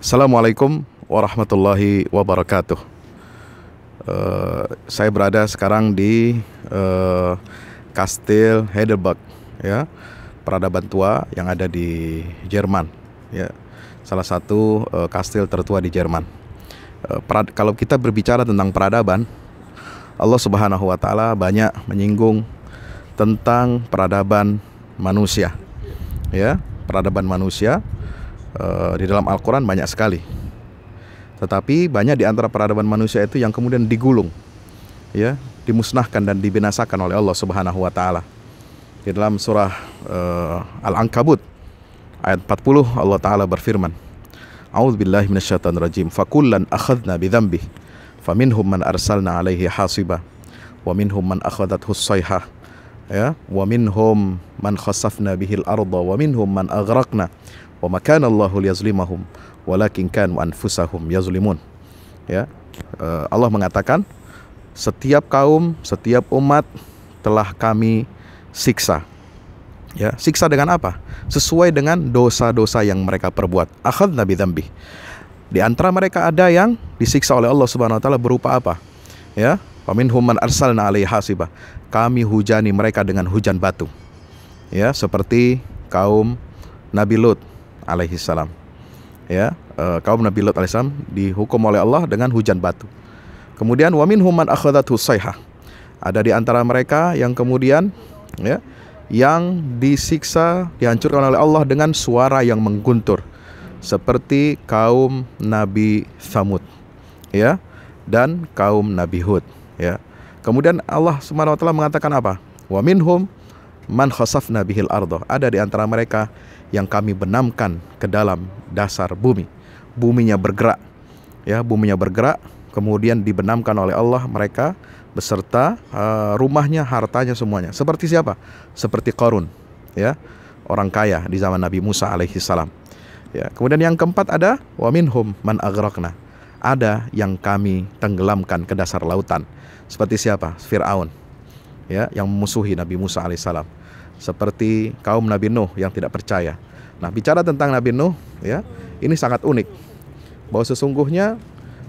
Assalamualaikum warahmatullahi wabarakatuh. Uh, saya berada sekarang di uh, Kastil Heidelberg, ya, peradaban tua yang ada di Jerman, ya, salah satu uh, kastil tertua di Jerman. Uh, kalau kita berbicara tentang peradaban, Allah Subhanahu wa Ta'ala banyak menyinggung tentang peradaban manusia, ya, peradaban manusia Eh, di dalam Al-Quran banyak sekali. Tetapi banyak di antara peradaban manusia itu yang kemudian digulung, ya, dimusnahkan dan dibinasakan oleh Allah Subhanahu wa taala. Di dalam surah uh, Al-Ankabut ayat 40 Allah taala berfirman, "A'udzu billahi minasyaitonir rajim. Fakullan akhadna bidzambi, faminhum man arsalna alaihi hasiba, wa minhum man akhadathu sayhah." ya wa minhum man khassafna bihil arda wa minhum man aghraqna wa makana Allahu liyazlimahum walakin kanu anfusahum yazlimun ya e, Allah mengatakan setiap kaum setiap umat telah kami siksa ya siksa dengan apa sesuai dengan dosa-dosa yang mereka perbuat akhad nabi dzambi di antara mereka ada yang disiksa oleh Allah Subhanahu wa taala berupa apa ya Waminhum man arsalna alaihi hasibah. Kami hujani mereka dengan hujan batu. Ya, seperti kaum Nabi Lut alaihi salam. Ya, eh, kaum Nabi Lut alaihi salam dihukum oleh Allah dengan hujan batu. Kemudian waminhum man akhadathu sayha, Ada di antara mereka yang kemudian ya yang disiksa dihancurkan oleh Allah dengan suara yang mengguntur seperti kaum Nabi Samud ya dan kaum Nabi Hud ya kemudian Allah Subhanahu wa taala mengatakan apa wa minhum man khasafna bihil ardo ada di antara mereka yang kami benamkan ke dalam dasar bumi buminya bergerak ya buminya bergerak kemudian dibenamkan oleh Allah mereka beserta uh, rumahnya, hartanya semuanya. Seperti siapa? Seperti Korun, ya orang kaya di zaman Nabi Musa alaihi salam. Ya. Kemudian yang keempat ada minhum man agrokna ada yang kami tenggelamkan ke dasar lautan. Seperti siapa? Firaun. Ya, yang memusuhi Nabi Musa alaihissalam. Seperti kaum Nabi Nuh yang tidak percaya. Nah, bicara tentang Nabi Nuh, ya, ini sangat unik. Bahwa sesungguhnya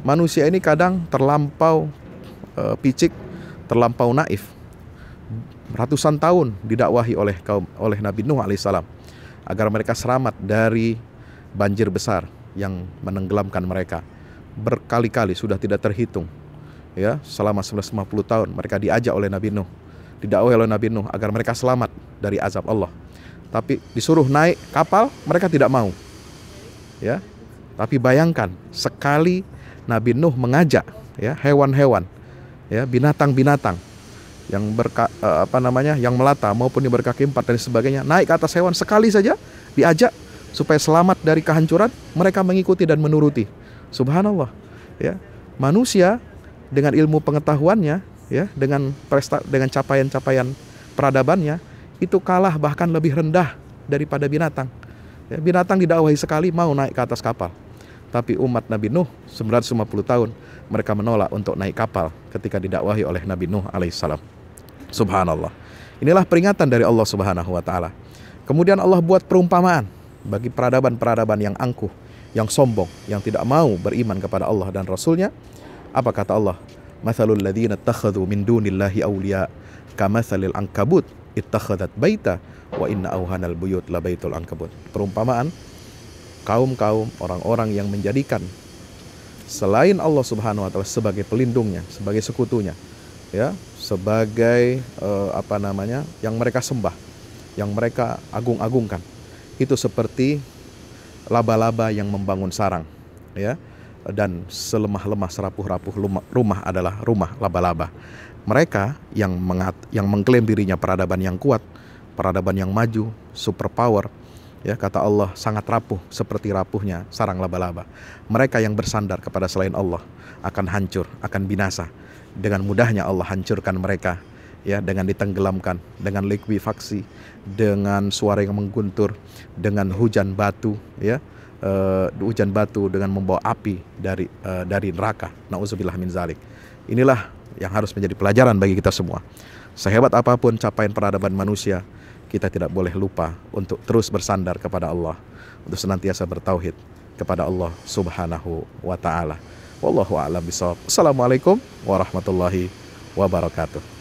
manusia ini kadang terlampau e, picik, terlampau naif. Ratusan tahun didakwahi oleh kaum oleh Nabi Nuh alaihissalam agar mereka selamat dari banjir besar yang menenggelamkan mereka berkali-kali sudah tidak terhitung ya selama 950 tahun mereka diajak oleh Nabi Nuh didakwai oleh Nabi Nuh agar mereka selamat dari azab Allah tapi disuruh naik kapal mereka tidak mau ya tapi bayangkan sekali Nabi Nuh mengajak ya hewan-hewan ya binatang-binatang yang berka, eh, apa namanya yang melata maupun yang berkaki empat dan sebagainya naik ke atas hewan sekali saja diajak supaya selamat dari kehancuran mereka mengikuti dan menuruti Subhanallah. Ya. Manusia dengan ilmu pengetahuannya, ya, dengan presta dengan capaian-capaian peradabannya itu kalah bahkan lebih rendah daripada binatang. Ya, binatang didakwahi sekali mau naik ke atas kapal. Tapi umat Nabi Nuh 950 tahun mereka menolak untuk naik kapal ketika didakwahi oleh Nabi Nuh alaihissalam. Subhanallah. Inilah peringatan dari Allah Subhanahu wa taala. Kemudian Allah buat perumpamaan bagi peradaban-peradaban yang angkuh yang sombong, yang tidak mau beriman kepada Allah dan Rasulnya. Apa kata Allah? Mathalul ladhina takhadu min dunillahi awliya kamathalil angkabut ittakhadat baita wa inna auhanal buyut la baitul angkabut. Perumpamaan kaum-kaum orang-orang yang menjadikan selain Allah Subhanahu wa taala sebagai pelindungnya, sebagai sekutunya, ya, sebagai uh, apa namanya? yang mereka sembah, yang mereka agung-agungkan. Itu seperti laba-laba yang membangun sarang ya dan selemah-lemah serapuh-rapuh rumah adalah rumah laba-laba. Mereka yang mengat, yang mengklaim dirinya peradaban yang kuat, peradaban yang maju, superpower, ya kata Allah sangat rapuh seperti rapuhnya sarang laba-laba. Mereka yang bersandar kepada selain Allah akan hancur, akan binasa. Dengan mudahnya Allah hancurkan mereka ya dengan ditenggelamkan dengan likuifaksi dengan suara yang mengguntur dengan hujan batu ya uh, hujan batu dengan membawa api dari uh, dari neraka nauzubillah min zalik inilah yang harus menjadi pelajaran bagi kita semua sehebat apapun capaian peradaban manusia kita tidak boleh lupa untuk terus bersandar kepada Allah untuk senantiasa bertauhid kepada Allah Subhanahu wa taala wallahu a'lam assalamualaikum warahmatullahi wabarakatuh